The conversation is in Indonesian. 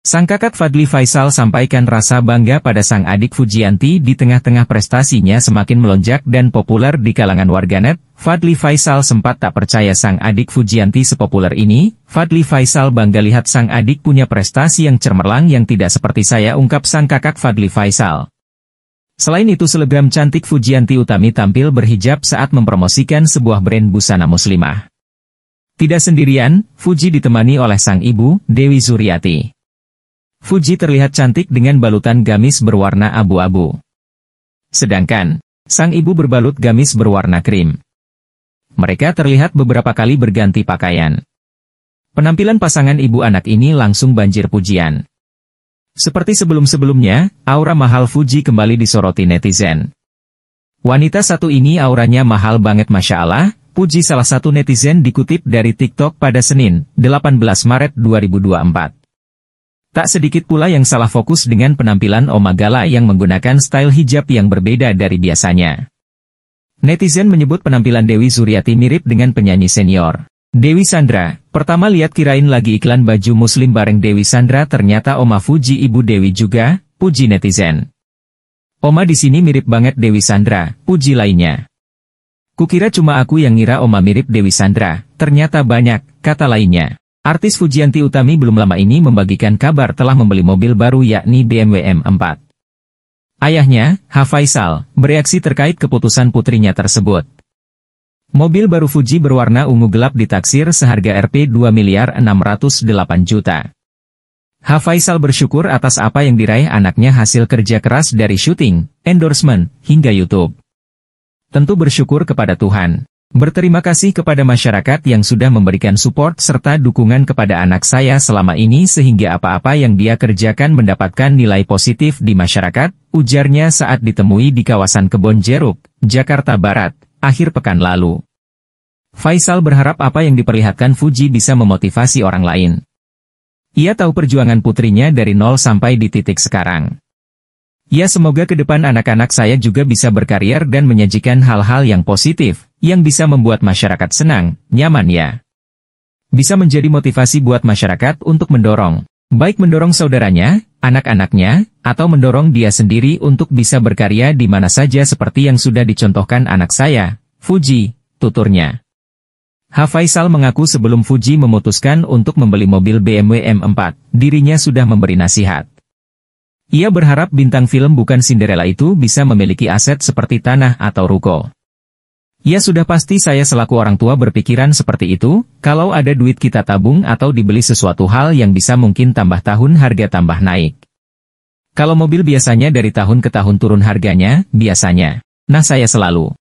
Sang kakak Fadli Faisal sampaikan rasa bangga pada sang adik Fujianti di tengah-tengah prestasinya semakin melonjak dan populer di kalangan warganet, Fadli Faisal sempat tak percaya sang adik Fujianti sepopuler ini, Fadli Faisal bangga lihat sang adik punya prestasi yang cemerlang yang tidak seperti saya ungkap sang kakak Fadli Faisal. Selain itu selegram cantik Fujianti Utami tampil berhijab saat mempromosikan sebuah brand busana muslimah. Tidak sendirian, Fuji ditemani oleh sang ibu, Dewi Zuriati. Fuji terlihat cantik dengan balutan gamis berwarna abu-abu. Sedangkan, sang ibu berbalut gamis berwarna krim. Mereka terlihat beberapa kali berganti pakaian. Penampilan pasangan ibu anak ini langsung banjir pujian. Seperti sebelum-sebelumnya, aura mahal Fuji kembali disoroti netizen. Wanita satu ini auranya mahal banget Masya Allah, puji salah satu netizen dikutip dari TikTok pada Senin, 18 Maret 2024. Tak sedikit pula yang salah fokus dengan penampilan Omagala yang menggunakan style hijab yang berbeda dari biasanya. Netizen menyebut penampilan Dewi Zuriati mirip dengan penyanyi senior. Dewi Sandra, pertama lihat kirain lagi iklan baju muslim bareng Dewi Sandra ternyata Oma Fuji ibu Dewi juga, puji netizen. Oma di sini mirip banget Dewi Sandra, puji lainnya. Kukira cuma aku yang ngira Oma mirip Dewi Sandra, ternyata banyak, kata lainnya. Artis Fujianti Utami belum lama ini membagikan kabar telah membeli mobil baru yakni BMW M4. Ayahnya, Hafaisal, bereaksi terkait keputusan putrinya tersebut. Mobil baru Fuji berwarna ungu gelap ditaksir seharga Rp 2 miliar 608 juta. Hafaisal bersyukur atas apa yang diraih anaknya hasil kerja keras dari syuting, endorsement, hingga YouTube. Tentu bersyukur kepada Tuhan. Berterima kasih kepada masyarakat yang sudah memberikan support serta dukungan kepada anak saya selama ini sehingga apa-apa yang dia kerjakan mendapatkan nilai positif di masyarakat, ujarnya saat ditemui di kawasan Kebon Jeruk, Jakarta Barat, akhir pekan lalu. Faisal berharap apa yang diperlihatkan Fuji bisa memotivasi orang lain. Ia tahu perjuangan putrinya dari nol sampai di titik sekarang. Ya semoga ke depan anak-anak saya juga bisa berkarier dan menyajikan hal-hal yang positif, yang bisa membuat masyarakat senang, nyaman ya. Bisa menjadi motivasi buat masyarakat untuk mendorong, baik mendorong saudaranya, anak-anaknya, atau mendorong dia sendiri untuk bisa berkarya di mana saja seperti yang sudah dicontohkan anak saya, Fuji, tuturnya. Hafaisal mengaku sebelum Fuji memutuskan untuk membeli mobil BMW M4, dirinya sudah memberi nasihat. Ia berharap bintang film bukan Cinderella itu bisa memiliki aset seperti tanah atau ruko. Ya sudah pasti saya selaku orang tua berpikiran seperti itu, kalau ada duit kita tabung atau dibeli sesuatu hal yang bisa mungkin tambah tahun harga tambah naik. Kalau mobil biasanya dari tahun ke tahun turun harganya, biasanya. Nah saya selalu.